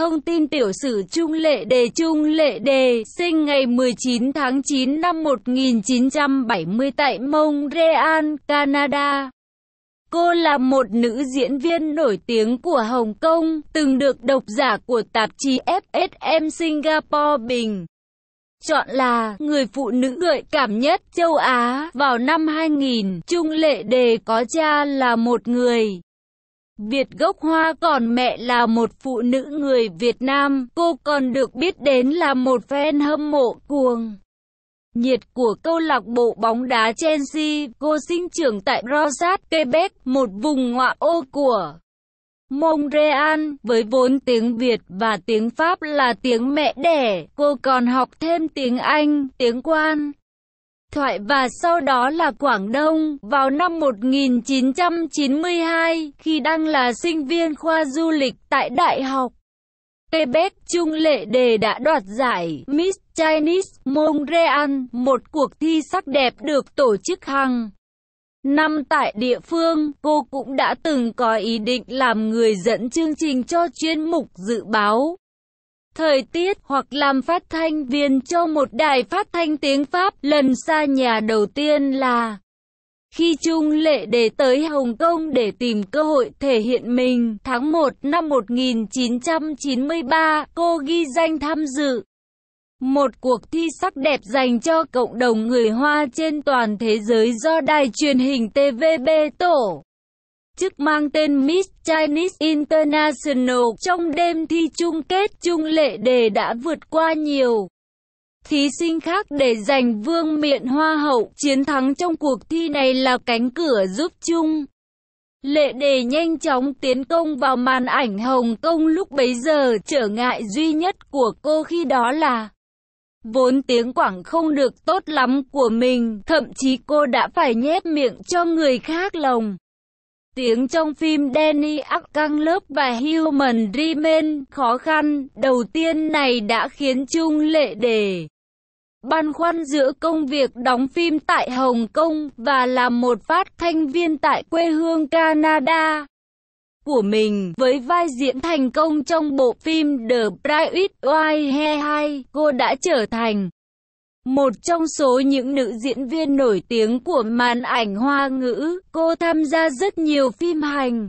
thông tin tiểu sử Trung Lệ Đề Trung Lệ Đề sinh ngày 19 tháng 9 năm 1970 tại Montreal, Canada. Cô là một nữ diễn viên nổi tiếng của Hồng Kông, từng được độc giả của tạp chí FSM Singapore Bình. Chọn là người phụ nữ gợi cảm nhất châu Á vào năm 2000. Trung Lệ Đề có cha là một người Việt gốc Hoa còn mẹ là một phụ nữ người Việt Nam, cô còn được biết đến là một fan hâm mộ cuồng. Nhiệt của câu lạc bộ bóng đá Chelsea, cô sinh trưởng tại Rosat, Quebec, một vùng ngoại ô của Montreal, với vốn tiếng Việt và tiếng Pháp là tiếng mẹ đẻ, cô còn học thêm tiếng Anh, tiếng quan, thoại và sau đó là Quảng Đông. Vào năm 1992, khi đang là sinh viên khoa du lịch tại Đại học Quebec, Trung Lệ Đề đã đoạt giải Miss Chinese Montreal, một cuộc thi sắc đẹp được tổ chức hàng năm tại địa phương. Cô cũng đã từng có ý định làm người dẫn chương trình cho chuyên mục dự báo thời tiết hoặc làm phát thanh viên cho một đài phát thanh tiếng Pháp. Lần xa nhà đầu tiên là khi Trung Lệ để tới Hồng Kông để tìm cơ hội thể hiện mình. Tháng 1 năm 1993, cô ghi danh tham dự một cuộc thi sắc đẹp dành cho cộng đồng người Hoa trên toàn thế giới do đài truyền hình TVB tổ chức mang tên Miss Chinese International trong đêm thi chung kết chung lệ đề đã vượt qua nhiều thí sinh khác để giành vương miện hoa hậu. Chiến thắng trong cuộc thi này là cánh cửa giúp chung. Lệ đề nhanh chóng tiến công vào màn ảnh Hồng Kông lúc bấy giờ trở ngại duy nhất của cô khi đó là Vốn tiếng Quảng không được tốt lắm của mình, thậm chí cô đã phải nhét miệng cho người khác lồng. Tiếng trong phim Danny Ác Căng Lớp và Human Remain khó khăn đầu tiên này đã khiến Trung Lệ Đề băn khoăn giữa công việc đóng phim tại Hồng Kông và làm một phát thanh viên tại quê hương Canada của mình với vai diễn thành công trong bộ phim The Bright White He cô đã trở thành một trong số những nữ diễn viên nổi tiếng của màn ảnh hoa ngữ, cô tham gia rất nhiều phim hành.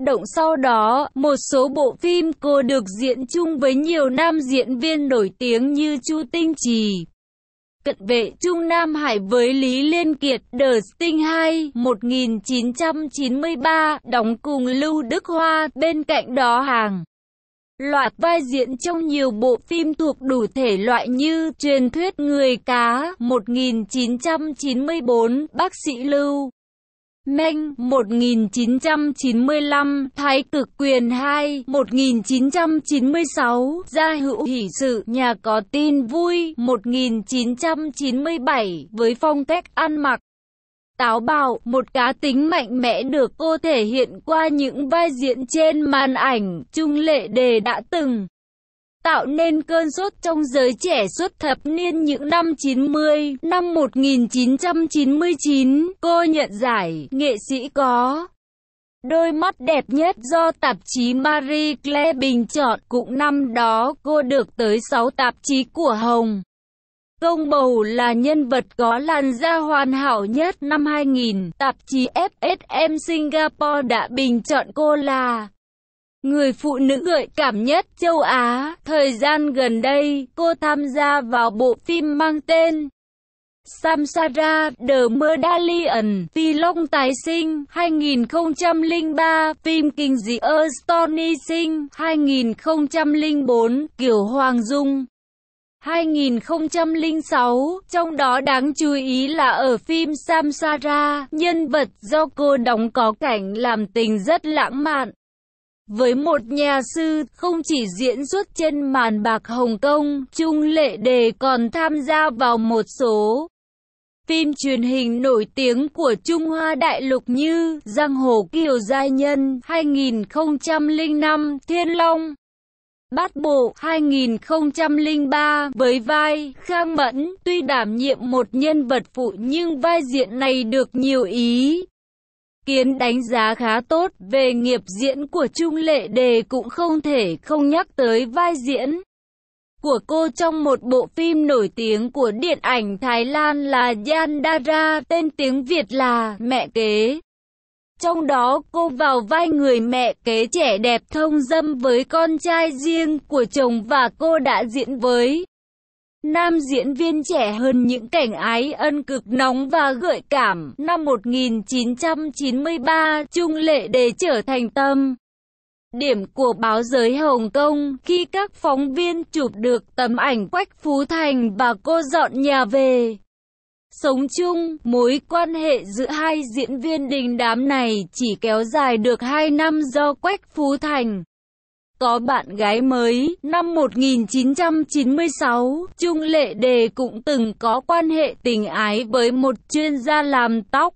Động sau đó, một số bộ phim cô được diễn chung với nhiều nam diễn viên nổi tiếng như Chu Tinh Trì, Cận vệ Trung Nam Hải với Lý Liên Kiệt The Sting 2 1993 đóng cùng Lưu Đức Hoa bên cạnh đó hàng. Loạt vai diễn trong nhiều bộ phim thuộc đủ thể loại như Truyền thuyết người cá 1994, Bác sĩ Lưu, Manh 1995, Thái cực quyền 2 1996, Gia hữu hỷ sự, Nhà có tin vui 1997 với phong cách ăn mặc táo bạo, một cá tính mạnh mẽ được cô thể hiện qua những vai diễn trên màn ảnh, Trung Lệ Đề đã từng tạo nên cơn sốt trong giới trẻ suốt thập niên những năm 90, năm 1999, cô nhận giải nghệ sĩ có Đôi mắt đẹp nhất do tạp chí Marie Claire bình chọn cũng năm đó cô được tới 6 tạp chí của Hồng. Công Bầu là nhân vật có làn da hoàn hảo nhất năm 2000. Tạp chí FSM Singapore đã bình chọn cô là Người phụ nữ gợi cảm nhất châu Á, thời gian gần đây, cô tham gia vào bộ phim mang tên Samsara The Medallion Vlog Tài Sinh 2003 Phim Kinh dị Sinh 2004 Kiểu Hoàng Dung 2006, trong đó đáng chú ý là ở phim Samsara, nhân vật do cô đóng có cảnh làm tình rất lãng mạn. Với một nhà sư, không chỉ diễn xuất trên màn bạc Hồng Kông, Trung Lệ Đề còn tham gia vào một số phim truyền hình nổi tiếng của Trung Hoa Đại Lục như Giang Hồ Kiều Giai Nhân 2005, Thiên Long Bát Bộ 2003 với vai Khang Mẫn, tuy đảm nhiệm một nhân vật phụ nhưng vai diễn này được nhiều ý kiến đánh giá khá tốt về nghiệp diễn của Trung Lệ Đề cũng không thể không nhắc tới vai diễn của cô trong một bộ phim nổi tiếng của điện ảnh Thái Lan là Yandara, tên tiếng Việt là Mẹ Kế trong đó cô vào vai người mẹ kế trẻ đẹp thông dâm với con trai riêng của chồng và cô đã diễn với nam diễn viên trẻ hơn những cảnh ái ân cực nóng và gợi cảm. Năm 1993, Trung Lệ Đề trở thành tâm điểm của báo giới Hồng Kông khi các phóng viên chụp được tấm ảnh Quách Phú Thành và cô dọn nhà về. Sống chung, mối quan hệ giữa hai diễn viên đình đám này chỉ kéo dài được 2 năm do Quách Phú Thành có bạn gái mới. Năm 1996, Trung Lệ Đề cũng từng có quan hệ tình ái với một chuyên gia làm tóc.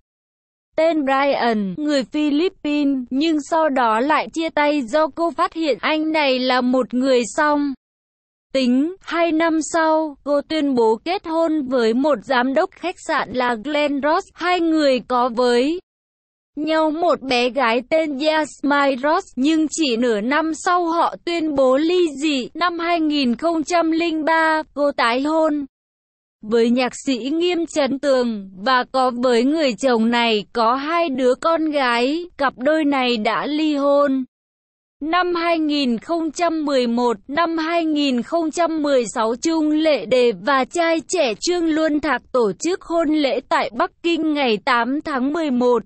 Tên Brian, người Philippines, nhưng sau đó lại chia tay do cô phát hiện anh này là một người song. Tính, hai năm sau, cô tuyên bố kết hôn với một giám đốc khách sạn là Glenn Ross, hai người có với nhau một bé gái tên Jasmine Ross, nhưng chỉ nửa năm sau họ tuyên bố ly dị. Năm 2003, cô tái hôn với nhạc sĩ Nghiêm Trấn Tường và có với người chồng này có hai đứa con gái, cặp đôi này đã ly hôn. Năm 2011, năm 2016 Trung Lệ Đề và trai trẻ Trương Luân Thạc tổ chức hôn lễ tại Bắc Kinh ngày 8 tháng 11.